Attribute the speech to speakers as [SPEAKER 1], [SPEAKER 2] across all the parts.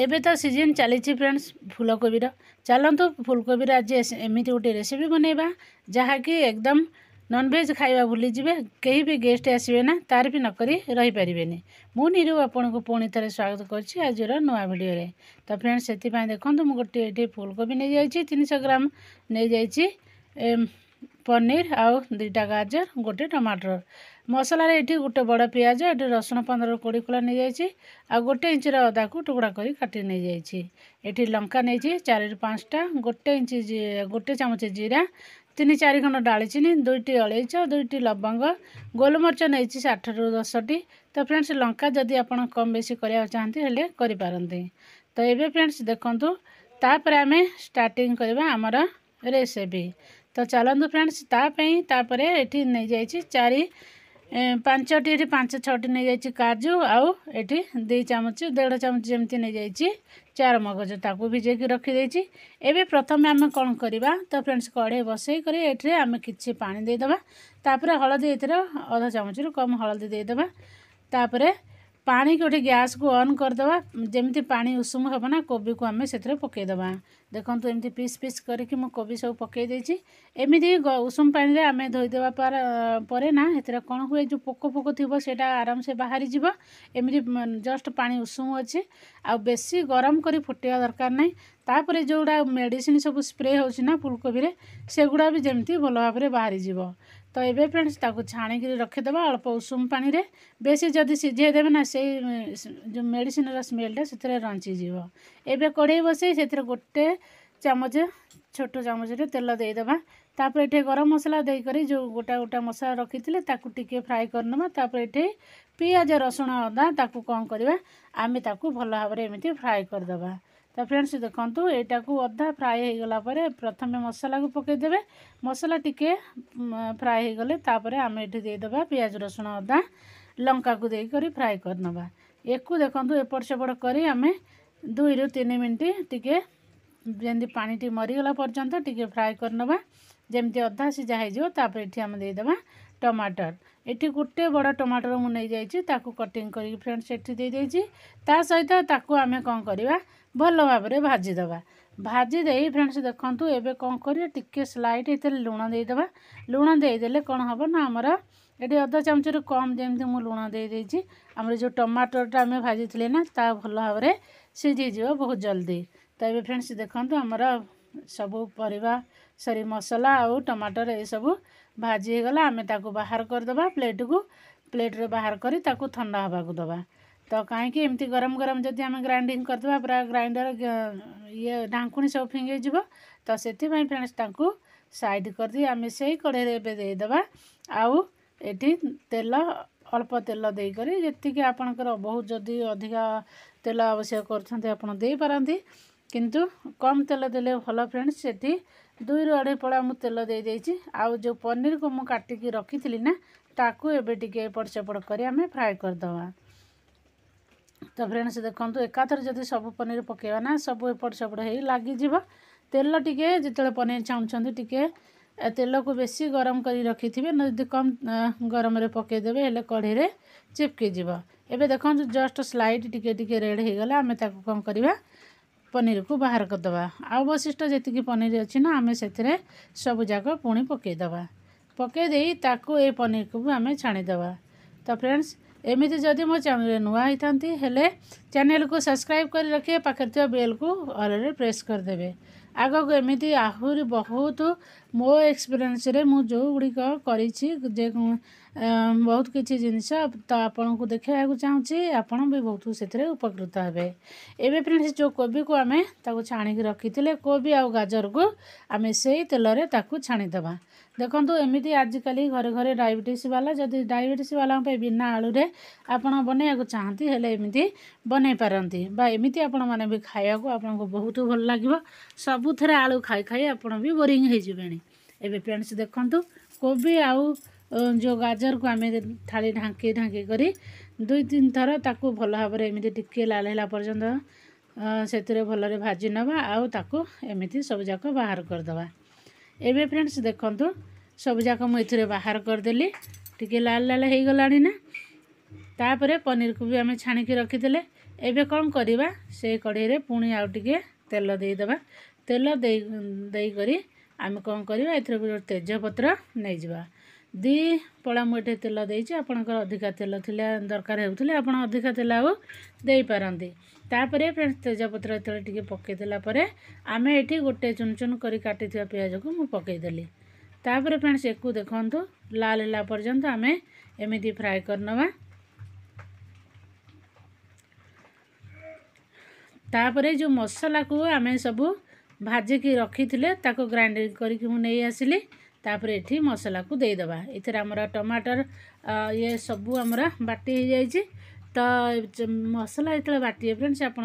[SPEAKER 1] ଏବେ ତ ସିଜନ୍ ଚାଲିଛି ଫ୍ରେଣ୍ଡସ୍ ଫୁଲକୋବିର ଚାଲନ୍ତୁ ଫୁଲକୋବିର ଆଜି ଏମିତି ଗୋଟେ ରେସିପି ବନେଇବା ଯାହାକି ଏକଦମ୍ ନନଭେଜ୍ ଖାଇବା ଭୁଲିଯିବେ କେହି ବି ଗେଷ୍ଟ ଆସିବେ ନା ତାର ବି ନକରି ରହିପାରିବେନି ମୁଁ ନିରୁ ଆପଣଙ୍କୁ ପୁଣି ଥରେ ସ୍ୱାଗତ କରୁଛି ଆଜିର ନୂଆ ଭିଡ଼ିଓରେ ତ ଫ୍ରେଣ୍ଡସ୍ ସେଥିପାଇଁ ଦେଖନ୍ତୁ ମୁଁ ଗୋଟିଏ ଏଠି ଫୁଲକୋବି ନେଇଯାଇଛି ତିନିଶହ ଗ୍ରାମ ନେଇଯାଇଛି ପନିର ଆଉ ଦୁଇଟା ଗାଜର ଗୋଟେ ଟମାଟର ମସଲାରେ ଏଠି ଗୋଟେ ବଡ଼ ପିଆଜ ଏଠି ରସୁଣ ପନ୍ଦର କୋଡ଼ିଏ କୁଳା ନେଇଯାଇଛି ଆଉ ଗୋଟେ ଇଞ୍ଚର ଅଦାକୁ ଟୁକୁଡ଼ା କରି କାଟି ନେଇଯାଇଛି ଏଠି ଲଙ୍କା ନେଇଛି ଚାରିରୁ ପାଞ୍ଚଟା ଗୋଟେ ଇଞ୍ଚ ଗୋଟେ ଚାମଚ ଜିରା ତିନି ଚାରି ଖଣ୍ଡ ଡାଳିଚିନି ଦୁଇଟି ଅଳେଇଚ ଦୁଇଟି ଲବଙ୍ଗ ଗୋଲମରିଚ ନେଇଛି ଷାଠରୁ ଦଶଟି ତ ଫ୍ରେଣ୍ଡସ୍ ଲଙ୍କା ଯଦି ଆପଣ କମ୍ ବେଶୀ କରିବାକୁ ଚାହାନ୍ତି ହେଲେ କରିପାରନ୍ତି ତ ଏବେ ଫ୍ରେଣ୍ଡସ୍ ଦେଖନ୍ତୁ ତାପରେ ଆମେ ଷ୍ଟାର୍ଟିଂ କରିବା ଆମର ରେସିପି ତ ଚାଲନ୍ତୁ ଫ୍ରେଣ୍ଡସ୍ ତା ପାଇଁ ତାପରେ ଏଠି ନେଇଯାଇଛି ଚାରି ପାଞ୍ଚଟି ଏଠି ପାଞ୍ଚ ଛଅଟି ନେଇଯାଇଛି କାଜୁ ଆଉ ଏଠି ଦୁଇ ଚାମଚ ଦେଢ଼ ଚାମଚ ଯେମିତି ନେଇଯାଇଛି ଚାର ମଗଜ ତାକୁ ଭିଜେଇକି ରଖିଦେଇଛି ଏବେ ପ୍ରଥମେ ଆମେ କ'ଣ କରିବା ତ ଫ୍ରେଣ୍ଡସ୍ କଢ଼େଇ ବସେଇ କରି ଏଥିରେ ଆମେ କିଛି ପାଣି ଦେଇଦେବା ତାପରେ ହଳଦୀ ଏଥିରେ ଅଧ ଚାମଚରୁ କମ୍ ହଳଦୀ ଦେଇଦେବା ତାପରେ ପାଣି ଗୋଟେ ଗ୍ୟାସ୍କୁ ଅନ୍ କରିଦେବା ଯେମିତି ପାଣି ଉଷୁମ ହେବ ନା କୋବିକୁ ଆମେ ସେଥିରେ ପକାଇଦେବା ଦେଖନ୍ତୁ ଏମିତି ପିସ୍ ପିସ୍ କରିକି ମୁଁ କୋବି ସବୁ ପକାଇ ଦେଇଛି ଏମିତି ଉଷୁମ ପାଣିରେ ଆମେ ଧୋଇଦେବା ପରେ ନା ସେଥିରେ କ'ଣ ହୁଏ ଯେଉଁ ପୋକ ପୋକ ଥିବ ସେଇଟା ଆରାମସେ ବାହାରିଯିବ ଏମିତି ଜଷ୍ଟ ପାଣି ଉଷୁମ ଅଛି ଆଉ ବେଶୀ ଗରମ କରି ଫୁଟେଇବା ଦରକାର ନାହିଁ ତାପରେ ଯେଉଁଗୁଡ଼ା ମେଡ଼ିସିନ୍ ସବୁ ସ୍ପ୍ରେ ହେଉଛି ନା ଫୁଲକୋବିରେ ସେଗୁଡ଼ା ବି ଯେମିତି ଭଲ ଭାବରେ ବାହାରିଯିବ तपाईँ फ्रेन्ड त छाणिक रखिदेवा अलप उसु पासी जति सिजदेन नै जो मेडिनन र स्मेल्टा रिजा एडै बसै त्यो गोटे चामच छोटो चामचा तेल दिद त गरम मसलाइक जो गोटा गोटा मसला रकिँदै फ्राई गरिन तियाज रसुण अदा कम्बा आमे त भल भावी फ्राई गरिदि তো ଫ୍ରେଣ୍ଡସ୍ ଦେଖନ୍ତୁ ଏଇଟାକୁ ଅଧା ଫ୍ରାଏ ହୋଇଗଲା ପରେ ପ୍ରଥମେ ମସଲାକୁ ପକାଇଦେବେ ମସଲା ଟିକେ ଫ୍ରାଏ ହୋଇଗଲେ ତାପରେ ଆମେ ଏଠି ଦେଇଦେବା ପିଆଜ ରସୁଣ ଅଦା ଲଙ୍କାକୁ ଦେଇକରି ଫ୍ରାଏ କରିନେବା ୟାକୁ ଦେଖନ୍ତୁ ଏପଟ ସେପଟ କରି ଆମେ ଦୁଇରୁ ତିନି ମିନିଟ୍ ଟିକେ ଯେମିତି ପାଣିଟି ମରିଗଲା ପର୍ଯ୍ୟନ୍ତ ଟିକେ ଫ୍ରାଏ କରିନେବା ଯେମିତି ଅଧା ସିଝା ହୋଇଯିବ ତାପରେ ଏଠି ଆମେ ଦେଇଦେବା ଟମାଟର ଏଠି ଗୋଟେ ବଡ଼ ଟମାଟର ମୁଁ ନେଇଯାଇଛି ତାକୁ କଟିଂ କରିକି ଫ୍ରେଣ୍ଡସ୍ ଏଠି ଦେଇଦେଇଛି ତା ସହିତ ତାକୁ ଆମେ କ'ଣ କରିବା ଭଲ ଭାବରେ ଭାଜିଦେବା ଭାଜି ଦେଇ ଫ୍ରେଣ୍ଡସ୍ ଦେଖନ୍ତୁ ଏବେ କ'ଣ କରିବା ଟିକିଏ ସ୍ଲାଇଟ୍ ଏଥିରେ ଲୁଣ ଦେଇଦେବା ଲୁଣ ଦେଇଦେଲେ କ'ଣ ହେବ ନା ଆମର ଏଠି ଅଧ ଚାମଚରୁ କମ୍ ଯେମିତି ମୁଁ ଲୁଣ ଦେଇଦେଇଛି ଆମର ଯେଉଁ ଟମାଟୋଟା ଆମେ ଭାଜିଥିଲେ ନା ତାହା ଭଲ ଭାବରେ ସିଝିଯିବ ବହୁତ ଜଲ୍ଦି ତ ଏବେ ଫ୍ରେଣ୍ଡସ୍ ଦେଖନ୍ତୁ ଆମର ସବୁ ପରିବା ସରି ମସଲା ଆଉ ଟମାଟର ଏସବୁ ଭାଜି ହେଇଗଲା ଆମେ ତାକୁ ବାହାର କରିଦେବା ପ୍ଲେଟ୍କୁ ପ୍ଲେଟ୍ରେ ବାହାର କରି ତାକୁ ଥଣ୍ଡା ହେବାକୁ ଦେବା ତ କାହିଁକି ଏମିତି ଗରମ ଗରମ ଯଦି ଆମେ ଗ୍ରାଇଣ୍ଡିଙ୍ଗ କରିଦେବା ପୁରା ଗ୍ରାଇଣ୍ଡର ଇଏ ଢାଙ୍କୁଣି ସବୁ ଫିଙ୍ଗିଯିବ ତ ସେଥିପାଇଁ ଫ୍ରେଣ୍ଡସ୍ ତାଙ୍କୁ ସାଇଡ଼୍ କରିଦେଇ ଆମେ ସେଇ କଢ଼େଇରେ ଏବେ ଦେଇଦେବା ଆଉ ଏଠି ତେଲ ଅଳ୍ପ ତେଲ ଦେଇକରି ଯେତିକି ଆପଣଙ୍କର ବହୁତ ଯଦି ଅଧିକା ତେଲ ଆବଶ୍ୟକ କରୁଛନ୍ତି ଆପଣ ଦେଇପାରନ୍ତି କିନ୍ତୁ କମ୍ ତେଲ ଦେଲେ ଭଲ ଫ୍ରେଣ୍ଡସ୍ ସେଠି ଦୁଇରୁ ଅଢ଼େଇ ପଳା ମୁଁ ତେଲ ଦେଇଦେଇଛି ଆଉ ଯେଉଁ ପନିରକୁ ମୁଁ କାଟିକି ରଖିଥିଲି ନା ତାକୁ ଏବେ ଟିକେ ଏପଟ ସେପଟ କରି ଆମେ ଫ୍ରାଏ କରିଦେବା ତ ଫ୍ରେଣ୍ଡସ୍ ଦେଖନ୍ତୁ ଏକାଥରେ ଯଦି ସବୁ ପନିର ପକାଇବା ନା ସବୁ ଏପଟ ସେପଟ ହେଇ ଲାଗିଯିବ ତେଲ ଟିକେ ଯେତେବେଳେ ପନିର ଛାଣୁଛନ୍ତି ଟିକେ ତେଲକୁ ବେଶୀ ଗରମ କରି ରଖିଥିବେ ନ ଯଦି କମ୍ ଗରମରେ ପକାଇଦେବେ ହେଲେ କଢ଼େଇରେ ଚିପକିଯିବ ଏବେ ଦେଖନ୍ତୁ ଜଷ୍ଟ ସ୍ଲାଇଟ୍ ଟିକେ ଟିକେ ରେଡ଼୍ ହେଇଗଲା ଆମେ ତାକୁ କ'ଣ କରିବା ପନିରକୁ ବାହାର କରିଦେବା ଆଉ ବଶିଷ୍ଟ ଯେତିକି ପନିର ଅଛି ନା ଆମେ ସେଥିରେ ସବୁ ଯାକ ପୁଣି ପକାଇଦେବା ପକାଇ ଦେଇ ତାକୁ ଏ ପନିରକୁ ଆମେ ଛାଣିଦେବା ତ ଫ୍ରେଣ୍ଡସ୍ एमती जदि मो चेल नुआ होती है चेल को सब्सक्राइब कर रखे पाखे बेल को अलरेडी प्रेस करदे आग को एमती आहुरी बहुत मो एक्सपीरियंस रे मु जो गुड़िक कर बहुत किसी जिनस तो आपण को देखा चाहिए आपण भी बहुत से उपकृत हे एवं फ्रेंड्स जो कोबी को आम छाणी रखी थे कोबी आ गाजर को आम से तेल छाणीद देखो एमती आजिकल घरे घरे डायबेटिस्वाला जब वाला बिना आलुरे आपत बनवाक चाहती हेल्ले बन पारती आपण मैंने खाया को आपको बहुत भल लगे सबुथ आलु खाई खाई आपरी होने ଏବେ ଫ୍ରେଣ୍ଡସ୍ ଦେଖନ୍ତୁ କୋବି ଆଉ ଯେଉଁ ଗାଜରକୁ ଆମେ ଥାଳି ଢାଙ୍କି ଢାଙ୍କି କରି ଦୁଇ ତିନି ଥର ତାକୁ ଭଲ ଭାବରେ ଏମିତି ଟିକିଏ ଲାଲ ହେଲା ପର୍ଯ୍ୟନ୍ତ ସେଥିରେ ଭଲରେ ଭାଜି ନେବା ଆଉ ତାକୁ ଏମିତି ସବୁଯାକ ବାହାର କରିଦେବା ଏବେ ଫ୍ରେଣ୍ଡସ୍ ଦେଖନ୍ତୁ ସବୁଯାକ ମୁଁ ଏଥିରେ ବାହାର କରିଦେଲି ଟିକିଏ ଲାଲ ଲାଲ ହେଇଗଲାଣି ନା ତାପରେ ପନିରକୁ ବି ଆମେ ଛାଣିକି ରଖିଥିଲେ ଏବେ କ'ଣ କରିବା ସେଇ କଢ଼େଇରେ ପୁଣି ଆଉ ଟିକିଏ ତେଲ ଦେଇଦେବା ତେଲ ଦେଇ ଦେଇକରି ଆମେ କ'ଣ କରିବା ଏଥିରେ ଗୋଟେ ତେଜପତ୍ର ନେଇଯିବା ଦି ପଳା ମୁଁ ଏଠି ତେଲ ଦେଇଛି ଆପଣଙ୍କର ଅଧିକା ତେଲ ଥିଲେ ଦରକାର ହେଉଥିଲେ ଆପଣ ଅଧିକା ତେଲ ଆଉ ଦେଇପାରନ୍ତି ତାପରେ ଫ୍ରେଣ୍ଡସ୍ ତେଜପତ୍ର ଯେତେବେଳେ ଟିକିଏ ପକାଇଦେଲା ପରେ ଆମେ ଏଠି ଗୋଟେ ଚୁନ ଚୁନ କରି କାଟିଥିବା ପିଆଜକୁ ମୁଁ ପକାଇଦେଲି ତାପରେ ଫ୍ରେଣ୍ଡସ୍ ଏକୁ ଦେଖନ୍ତୁ ଲାଲ ହେଲା ପର୍ଯ୍ୟନ୍ତ ଆମେ ଏମିତି ଫ୍ରାଏ କରିନେବା ତାପରେ ଯେଉଁ ମସଲାକୁ ଆମେ ସବୁ ଭାଜିକି ରଖିଥିଲେ ତାକୁ ଗ୍ରାଇଣ୍ଡିଂ କରିକି ମୁଁ ନେଇ ଆସିଲି ତାପରେ ଏଠି ମସଲାକୁ ଦେଇଦେବା ଏଥିରେ ଆମର ଟମାଟର ଇଏ ସବୁ ଆମର ବାଟି ହେଇଯାଇଛି ତ ମସଲା ଯେତେବେଳେ ବାଟିବେ ଫ୍ରେଣ୍ଡସ୍ ଆପଣ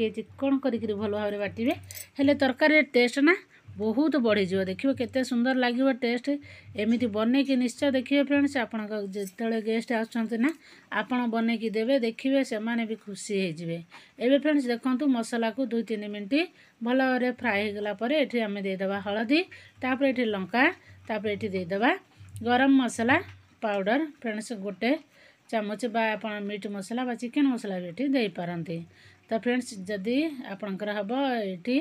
[SPEAKER 1] କିଏ କ'ଣ କରିକିରି ଭଲ ଭାବରେ ବାଟିବେ ହେଲେ ତରକାରୀରେ ଟେଷ୍ଟ ନା ବହୁତ ବଢ଼ିଯିବ ଦେଖିବ କେତେ ସୁନ୍ଦର ଲାଗିବ ଟେଷ୍ଟ ଏମିତି ବନେଇକି ନିଶ୍ଚୟ ଦେଖିବେ ଫ୍ରେଣ୍ଡସ୍ ଆପଣଙ୍କ ଯେତେବେଳେ ଗେଷ୍ଟ ଆସୁଛନ୍ତି ନା ଆପଣ ବନେଇକି ଦେବେ ଦେଖିବେ ସେମାନେ ବି ଖୁସି ହେଇଯିବେ ଏବେ ଫ୍ରେଣ୍ଡସ୍ ଦେଖନ୍ତୁ ମସଲାକୁ ଦୁଇ ତିନି ମିନିଟ୍ ଭଲ ଭାବରେ ଫ୍ରାଏ ହେଇଗଲା ପରେ ଏଠି ଆମେ ଦେଇଦେବା ହଳଦୀ ତାପରେ ଏଠି ଲଙ୍କା ତାପରେ ଏଠି ଦେଇଦେବା ଗରମ ମସଲା ପାଉଡ଼ର ଫ୍ରେଣ୍ଡସ୍ ଗୋଟେ ଚାମଚ ବା ଆପଣ ମିଟ୍ ମସଲା ବା ଚିକେନ୍ ମସଲା ବି ଏଠି ଦେଇପାରନ୍ତି ତ ଫ୍ରେଣ୍ଡସ୍ ଯଦି ଆପଣଙ୍କର ହେବ ଏଠି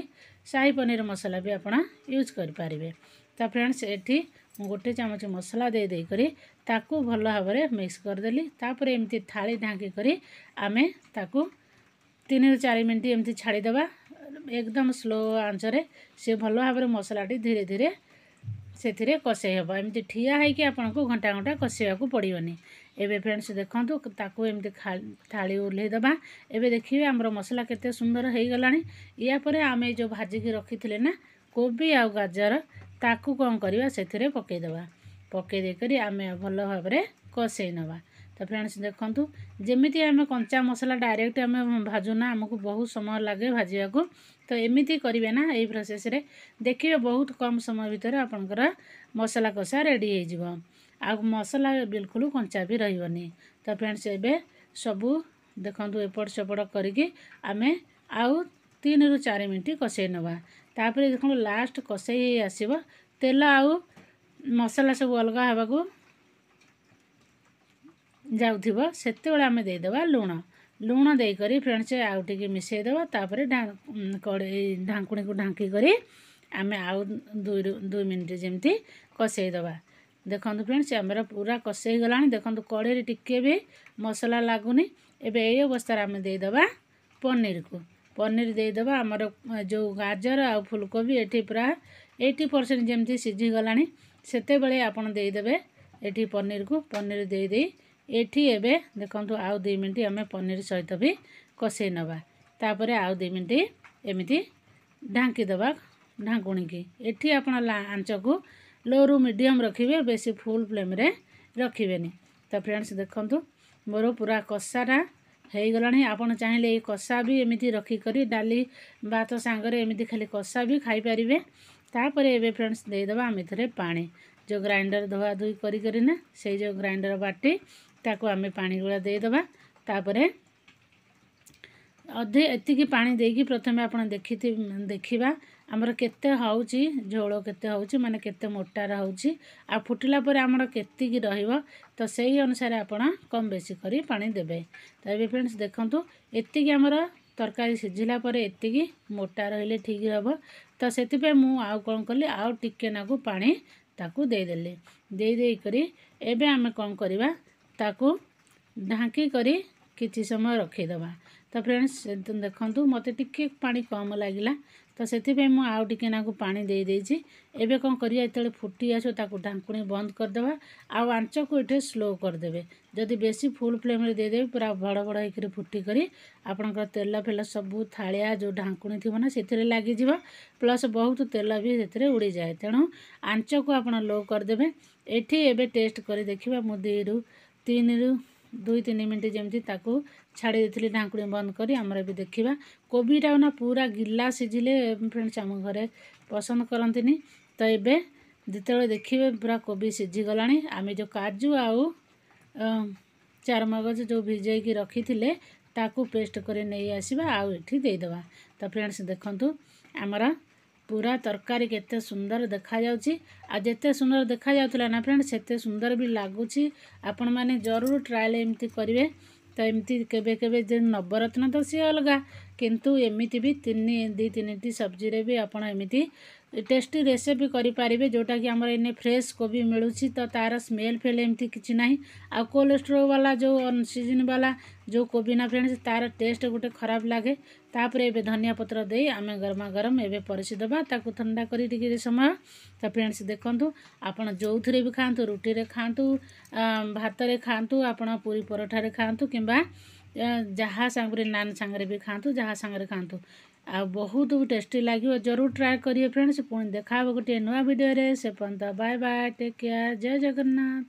[SPEAKER 1] शही पनीर मसलाुज गरि पारे त फ्रेंड्स ए गोटे चामच मसलाइकि त भस गरिदे त करी आमे ताको तिन रु चारिम एम छाडिदेवा एकदम स्लो आँचले सि भन् मसलाटी धीरे धीरे ସେଥିରେ କଷେଇ ହେବ ଏମିତି ଠିଆ ହେଇକି ଆପଣଙ୍କୁ ଘଣ୍ଟା ଘଣ୍ଟା କଷେଇବାକୁ ପଡ଼ିବନି ଏବେ ଫ୍ରେଣ୍ଡସ୍ ଦେଖନ୍ତୁ ତାକୁ ଏମିତି ଥାଳି ଓହ୍ଲାଇ ଦେବା ଏବେ ଦେଖିବେ ଆମର ମସଲା କେତେ ସୁନ୍ଦର ହେଇଗଲାଣି ୟା ପରେ ଆମେ ଏଇ ଯେଉଁ ଭାଜିକି ରଖିଥିଲେ ନା କୋବି ଆଉ ଗାଜର ତାକୁ କ'ଣ କରିବା ସେଥିରେ ପକାଇଦେବା ପକାଇ ଦେଇକରି ଆମେ ଭଲ ଭାବରେ କଷେଇ ନେବା তো ফ্রেন্ডস দেখন্তু ଯେମିତି ଆମେ କଞ୍ଚା ମସଲା ଡାଇରେକ୍ଟ ଆମେ ଭାଜୁନା ଆମକୁ ବହୁତ ସମୟ ଲାଗେ ଭାଜିବାକୁ ତ ଏମିତି କରିବେ ନା ଏଇ ପ୍ରୋସେସ୍ରେ ଦେଖିବେ ବହୁତ କମ୍ ସମୟ ଭିତରେ ଆପଣଙ୍କର ମସଲା କଷା ରେଡ଼ି ହେଇଯିବ ଆଉ ମସଲା ବିଲକୁଲ କଞ୍ଚା ବି ରହିବନି ତ ଫ୍ରେଣ୍ଡସ୍ ଏବେ ସବୁ ଦେଖନ୍ତୁ ଏପଟ ସେପଟ କରିକି ଆମେ ଆଉ ତିନିରୁ ଚାରି ମିନିଟ୍ କଷେଇ ନେବା ତାପରେ ଦେଖନ୍ତୁ ଲାଷ୍ଟ କଷେଇ ଆସିବ ତେଲ ଆଉ ମସଲା ସବୁ ଅଲଗା ହେବାକୁ ଯାଉଥିବ ସେତେବେଳେ ଆମେ ଦେଇଦେବା ଲୁଣ ଲୁଣ ଦେଇକରି ଫ୍ରେଣ୍ଡସ୍ ଆଉ ଟିକେ ମିଶାଇଦେବା ତାପରେ କଡ଼େଇ ଢାଙ୍କୁଣିକୁ ଢାଙ୍କି କରି ଆମେ ଆଉ ଦୁଇରୁ ଦୁଇ ମିନିଟ୍ ଯେମିତି କଷେଇଦେବା ଦେଖନ୍ତୁ ଫ୍ରେଣ୍ଡସ୍ ଆମର ପୁରା କଷେଇ ଗଲାଣି ଦେଖନ୍ତୁ କଡ଼େଇରେ ଟିକିଏ ବି ମସଲା ଲାଗୁନି ଏବେ ଏଇ ଅବସ୍ଥାରେ ଆମେ ଦେଇଦେବା ପନିରକୁ ପନିର ଦେଇଦେବା ଆମର ଯେଉଁ ଗାଜର ଆଉ ଫୁଲକୋବି ଏଠି ପୁରା ଏଇଟି ପରସେଣ୍ଟ ଯେମିତି ସିଝିଗଲାଣି ସେତେବେଳେ ଆପଣ ଦେଇଦେବେ ଏଠି ପନିରକୁ ପନିର ଦେଇଦେଇ ଏଠି ଏବେ ଦେଖନ୍ତୁ ଆଉ ଦୁଇ ମିନିଟ୍ ଆମେ ପନିର ସହିତ ବି କଷେଇ ନେବା ତାପରେ ଆଉ ଦୁଇ ମିନିଟ୍ ଏମିତି ଢାଙ୍କିଦେବା ଢାଙ୍କୁଣିକି ଏଠି ଆପଣ ଆଞ୍ଚକୁ ଲୋରୁ ମିଡ଼ିୟମ୍ ରଖିବେ ବେଶୀ ଫୁଲ୍ ଫ୍ଲେମ୍ରେ ରଖିବେନି ତ ଫ୍ରେଣ୍ଡସ୍ ଦେଖନ୍ତୁ ମୋର ପୁରା କଷାଟା ହେଇଗଲାଣି ଆପଣ ଚାହିଁଲେ ଏଇ କଷା ବି ଏମିତି ରଖିକରି ଡାଲି ଭାତ ସାଙ୍ଗରେ ଏମିତି ଖାଲି କଷା ବି ଖାଇପାରିବେ ତାପରେ ଏବେ ଫ୍ରେଣ୍ଡସ୍ ଦେଇଦେବା ଆମେ ଥରେ ପାଣି ଯେଉଁ ଗ୍ରାଇଣ୍ଡର୍ ଧୁଆଧୁଇ କରିକରି ନା ସେଇ ଯେଉଁ ଗ୍ରାଇଣ୍ଡର୍ ବାଟି ତାକୁ ଆମେ ପାଣି ଗୁଳା ଦେଇଦେବା ତାପରେ ଅଧେ ଏତିକି ପାଣି ଦେଇକି ପ୍ରଥମେ ଆପଣ ଦେଖି ଦେଖିବା ଆମର କେତେ ହେଉଛି ଝୋଳ କେତେ ହେଉଛି ମାନେ କେତେ ମୋଟାର ହେଉଛି ଆଉ ଫୁଟିଲା ପରେ ଆମର କେତିକି ରହିବ ତ ସେଇ ଅନୁସାରେ ଆପଣ କମ୍ ବେଶୀ କରି ପାଣି ଦେବେ ତ ଏବେ ଫ୍ରେଣ୍ଡସ୍ ଦେଖନ୍ତୁ ଏତିକି ଆମର ତରକାରୀ ସିଝିଲା ପରେ ଏତିକି ମୋଟା ରହିଲେ ଠିକ୍ ହେବ ତ ସେଥିପାଇଁ ମୁଁ ଆଉ କ'ଣ କଲି ଆଉ ଟିକେ ନାକୁ ପାଣି ତାକୁ ଦେଇଦେଲି ଦେଇକରି ଏବେ ଆମେ କ'ଣ କରିବା ତାକୁ ଢାଙ୍କି କରି କିଛି ସମୟ ରଖିଦେବା ତ ଫ୍ରେଣ୍ଡସ୍ ଦେଖନ୍ତୁ ମୋତେ ଟିକିଏ ପାଣି କମ୍ ଲାଗିଲା ତ ସେଥିପାଇଁ ମୁଁ ଆଉ ଟିକିଏ ନାକୁ ପାଣି ଦେଇଦେଇଛି ଏବେ କ'ଣ କରିବା ଯେତେବେଳେ ଫୁଟି ଆସିବ ତାକୁ ଢାଙ୍କୁଣି ବନ୍ଦ କରିଦେବା ଆଉ ଆଞ୍ଚକୁ ଏଠି ସ୍ଲୋ କରିଦେବେ ଯଦି ବେଶୀ ଫୁଲ୍ ଫ୍ଲେମ୍ରେ ଦେଇଦେବେ ପୁରା ବଡ଼ ବଡ଼ ହେଇକିରି ଫୁଟି କରି ଆପଣଙ୍କର ତେଲ ଫେଲ ସବୁ ଥାଳିଆ ଯେଉଁ ଢାଙ୍କୁଣି ଥିବ ନା ସେଥିରେ ଲାଗିଯିବ ପ୍ଲସ୍ ବହୁତ ତେଲ ବି ସେଥିରେ ଉଡ଼ିଯାଏ ତେଣୁ ଆଞ୍ଚକୁ ଆପଣ ଲୋ କରିଦେବେ ଏଠି ଏବେ ଟେଷ୍ଟ କରି ଦେଖିବା ମୁଁ ଦୁଇରୁ ତିନିରୁ ଦୁଇ ତିନି ମିନିଟ୍ ଯେମିତି ତାକୁ ଛାଡ଼ି ଦେଇଥିଲି ଢାଙ୍କୁଣୀ ବନ୍ଦ କରି ଆମର ଏବେ ଦେଖିବା କୋବିଟା ନା ପୁରା ଗିଲା ସିଝିଲେ ଫ୍ରେଣ୍ଡସ୍ ଆମ ଘରେ ପସନ୍ଦ କରନ୍ତିନି ତ ଏବେ ଯେତେବେଳେ ଦେଖିବେ ପୁରା କୋବି ସିଝିଗଲାଣି ଆମେ ଯେଉଁ କାଜୁ ଆଉ ଚାରମଗଜ ଯେଉଁ ଭିଜେଇକି ରଖିଥିଲେ ତାକୁ ପେଷ୍ଟ କରି ନେଇ ଆସିବା ଆଉ ଏଠି ଦେଇଦେବା ତ ଫ୍ରେଣ୍ଡସ୍ ଦେଖନ୍ତୁ ଆମର ପୁରା ତରକାରୀ କେତେ ସୁନ୍ଦର ଦେଖାଯାଉଛି ଆଉ ଯେତେ ସୁନ୍ଦର ଦେଖାଯାଉଥିଲା ନା ଫ୍ରେଣ୍ଡ ସେତେ ସୁନ୍ଦର ବି ଲାଗୁଛି ଆପଣମାନେ ଜରୁର ଟ୍ରାଏଲ୍ ଏମିତି କରିବେ ତ ଏମିତି କେବେ କେବେ ଯେ ନବରତ୍ନ ତ ସିଏ ଅଲଗା କିନ୍ତୁ ଏମିତି ବି ତିନି ଦୁଇ ତିନିଟି ସବଜିରେ ବି ଆପଣ ଏମିତି ଟେଷ୍ଟି ରେସିପି କରିପାରିବେ ଯେଉଁଟାକି ଆମର ଏନେ ଫ୍ରେଶ୍ କୋବି ମିଳୁଛି ତ ତା'ର ସ୍ମେଲ୍ ଫେଲ୍ ଏମିତି କିଛି ନାହିଁ ଆଉ କୋଲ୍ଡ ଷ୍ଟୋର୍ ବାଲା ଯେଉଁ ସିଜନ୍ ବାଲା ଯେଉଁ କୋବି ନା ଫ୍ରେଣ୍ଡ ତା'ର ଟେଷ୍ଟ ଗୋଟେ ଖରାପ ଲାଗେ तापर ए धनिया पतर दे आम गरम गरम एवं परसी देवा थंडा कर समय तो फ्रेंड्स देखु आप जो थे भी खातु रुटी में खातु भात खातु आपरी पूरी परठा खातु कि जहाँ सागर नान सागर खातु जहाँ सागर खातु आ बहुत टेस्ट लगे जरूर ट्राए करेंगे फ्रेंड्स पुणी देखा गोटे नुआ भिडे से पर्यटन बाय बाय टेक केयर जय जगन्नाथ